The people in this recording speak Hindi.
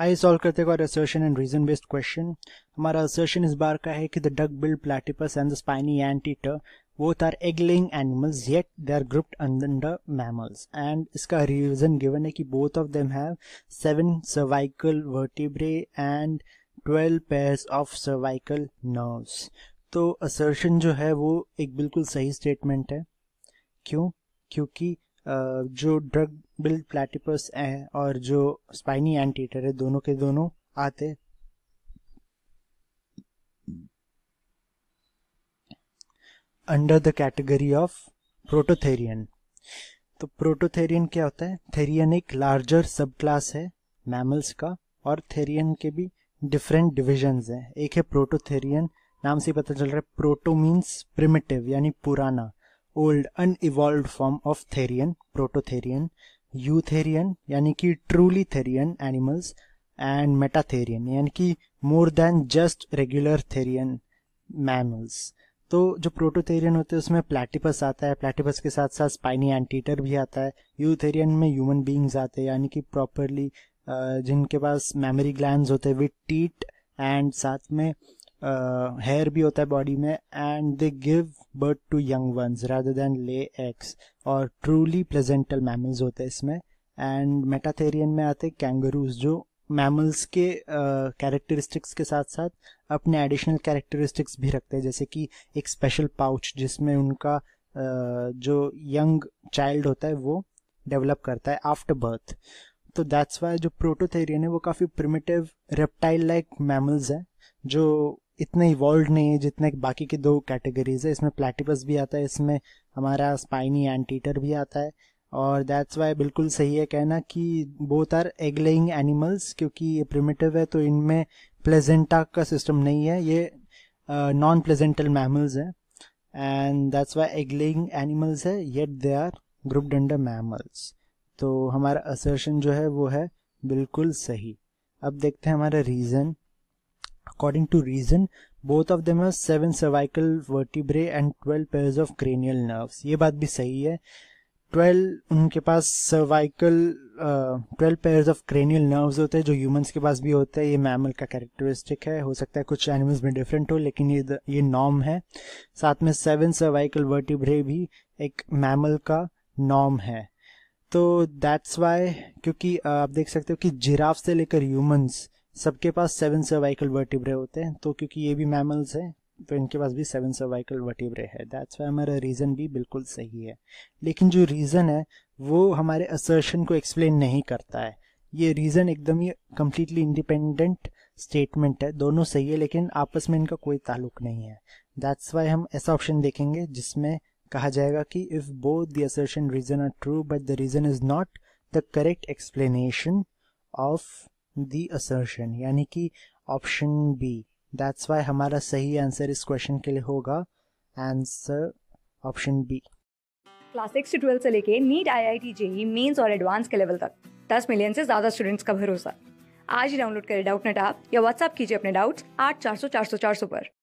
आइए सॉल्व करते हैं assertion and reason based question हमारा रिसर्शन इस बार का है कि the duck bill platypus and the spiny anteater both are egg laying animals yet they are grouped under mammals and इसका रीजन गिवन है कि both of them have seven cervical vertebrae and twelve pairs of cervical nerves तो असर्शन जो है वो एक बिल्कुल सही स्टेटमेंट है क्यों क्योंकि जो ड्रग बिल्ड प्लेटिपस है और जो स्पाइनी एंटीटर है दोनों के दोनों आते under the category of prototherian तो प्रोटोथेरियन क्या होता है थेरियन एक लार्जर सब क्लास है मैमल्स का और थेरियन के भी डिफरेंट डिविजन्स हैं एक है प्रोटोथेरियन नाम से पता चल रहा है प्रोटो मीन्स प्रिमिटिव यानी पुराना old unevolve form of therian prototherian eutherian यानी कि truly therian animals and metatherian यानी कि more than just regular therian mammals तो जो प्रोटोथेरियन होते हैं उसमें प्लेटिपस आता है प्लेटिपस के साथ साथ स्पाइनी एंटीटर भी आता है यूथेरियन में ह्यूमन बींग्स आते हैं यानी कि प्रॉपरली जिनके पास मेमोरी ग्लैंड होते हैं विथ टीट एंड साथ में हेयर uh, भी होता है बॉडी में and they give birth to young ones rather than lay eggs और ट्रूली प्लेजेंटल मैमल्स होते हैं इसमें एंड मेटाथेरियन में आते कैंगरूज जो मैमल्स के कैरेक्टरिस्टिक्स uh, के साथ साथ अपने एडिशनल कैरेक्टरिस्टिक्स भी रखते हैं जैसे कि एक स्पेशल पाउच जिसमें उनका uh, जो यंग चाइल्ड होता है वो डेवलप करता है आफ्टर बर्थ तो दैट्स वाई जो प्रोटोथेरियन है वो काफ़ी प्रिमिटिव रेप्टाइल लाइक मैमल्स हैं जो इतने इवॉल्व नहीं है जितने बाकी के दो कैटेगरीज है इसमें प्लेटिपस भी आता है इसमें हमारा स्पाइनी एंटीटर भी आता है और दैट्स वाई बिल्कुल सही है कहना कि both are egg laying animals क्योंकि ये प्रिमेटिव है तो इनमें प्लेजेंटा का सिस्टम नहीं है ये नॉन प्लेजेंटल मैमल्स हैं and that's why egg laying animals है yet they are grouped under mammals तो हमारा असर्शन जो है वो है बिल्कुल सही अब देखते हैं हमारा reason according to reason both of them have seven cervical vertebrae and twelve pairs of cranial nerves ये बात भी सही है ट्वेल्व उनके पास cervical twelve pairs of cranial nerves होते हैं जो ह्यूमंस के पास भी होते हैं ये मैमल का कैरेक्टरिस्टिक है हो सकता है कुछ एनिमल्स में डिफरेंट हो लेकिन ये ये नॉर्म है साथ में सेवन सर्वाइकल वर्टिब्रे भी एक मैमल का नॉर्म है तो दैट्स वाई क्योंकि uh, आप देख सकते हो कि जिराफ से लेकर ह्यूमंस सबके पास सेवन सर्वाइकल वर्टिब्रे होते हैं तो क्योंकि ये भी मैमल्स हैं तो इनके पास भी सेवन सर्वाइकल वर्टिब्रे है दैट्स वाई हमारा रीज़न भी बिल्कुल सही है लेकिन जो रीज़न है वो हमारे असर्शन को एक्सप्लेन नहीं करता है ये रीज़न एकदम ही कम्प्लीटली इंडिपेंडेंट स्टेटमेंट है दोनों सही है लेकिन आपस में इनका कोई ताल्लुक नहीं है दैट्स वाई हम ऐसा ऑप्शन देखेंगे जिसमें कहा जाएगा कि if both the assertion reason are true but the reason is not the correct explanation of the assertion यानी कि ऑप्शन बी दैट्स वाई हमारा सही आंसर इस क्वेश्चन के लिए होगा answer option B class six twelfth से लेके NEET I I T JEE mains और एडवांस के लेवल तक दस मिलियन से ज्यादा स्टूडेंट्स का भरोसा आज ही डाउनलोड करें डाउट नेट आप या व्हाट्सअप कीजिए अपने डाउट्स आठ चार सौ चार सौ चार सौ पर